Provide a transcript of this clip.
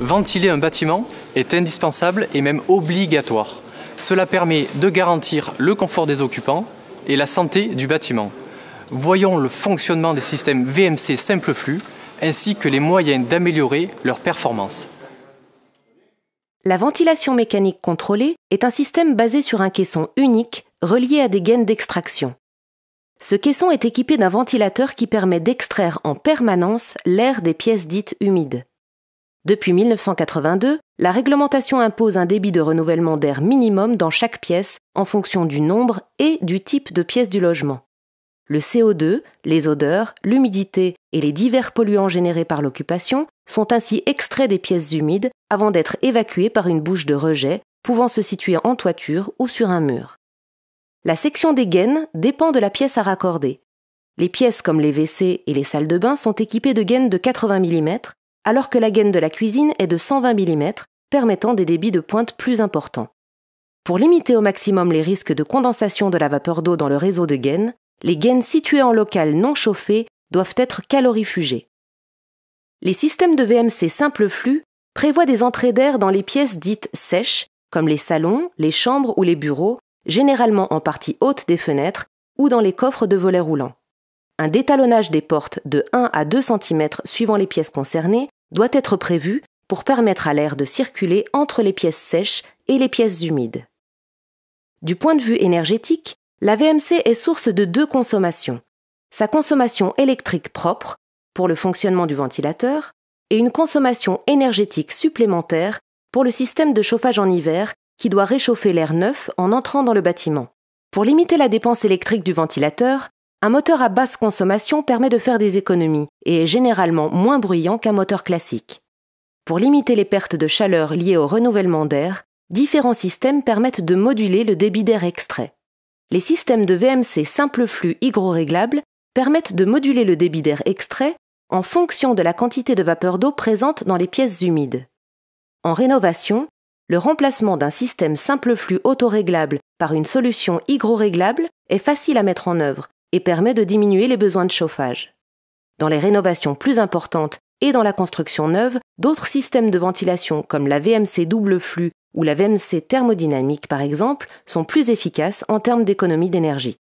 Ventiler un bâtiment est indispensable et même obligatoire. Cela permet de garantir le confort des occupants et la santé du bâtiment. Voyons le fonctionnement des systèmes VMC simple flux ainsi que les moyens d'améliorer leur performance. La ventilation mécanique contrôlée est un système basé sur un caisson unique relié à des gaines d'extraction. Ce caisson est équipé d'un ventilateur qui permet d'extraire en permanence l'air des pièces dites humides. Depuis 1982, la réglementation impose un débit de renouvellement d'air minimum dans chaque pièce en fonction du nombre et du type de pièce du logement. Le CO2, les odeurs, l'humidité et les divers polluants générés par l'occupation sont ainsi extraits des pièces humides avant d'être évacués par une bouche de rejet pouvant se situer en toiture ou sur un mur. La section des gaines dépend de la pièce à raccorder. Les pièces comme les WC et les salles de bain sont équipées de gaines de 80 mm alors que la gaine de la cuisine est de 120 mm, permettant des débits de pointe plus importants. Pour limiter au maximum les risques de condensation de la vapeur d'eau dans le réseau de gaines, les gaines situées en local non chauffé doivent être calorifugées. Les systèmes de VMC simple flux prévoient des entrées d'air dans les pièces dites sèches, comme les salons, les chambres ou les bureaux, généralement en partie haute des fenêtres ou dans les coffres de volets roulants. Un détalonnage des portes de 1 à 2 cm suivant les pièces concernées doit être prévue pour permettre à l'air de circuler entre les pièces sèches et les pièces humides. Du point de vue énergétique, la VMC est source de deux consommations. Sa consommation électrique propre, pour le fonctionnement du ventilateur, et une consommation énergétique supplémentaire pour le système de chauffage en hiver qui doit réchauffer l'air neuf en entrant dans le bâtiment. Pour limiter la dépense électrique du ventilateur, un moteur à basse consommation permet de faire des économies et est généralement moins bruyant qu'un moteur classique. Pour limiter les pertes de chaleur liées au renouvellement d'air, différents systèmes permettent de moduler le débit d'air extrait. Les systèmes de VMC simple flux hygro-réglables permettent de moduler le débit d'air extrait en fonction de la quantité de vapeur d'eau présente dans les pièces humides. En rénovation, le remplacement d'un système simple flux autoréglable par une solution hygro-réglable est facile à mettre en œuvre et permet de diminuer les besoins de chauffage. Dans les rénovations plus importantes et dans la construction neuve, d'autres systèmes de ventilation comme la VMC double flux ou la VMC thermodynamique par exemple sont plus efficaces en termes d'économie d'énergie.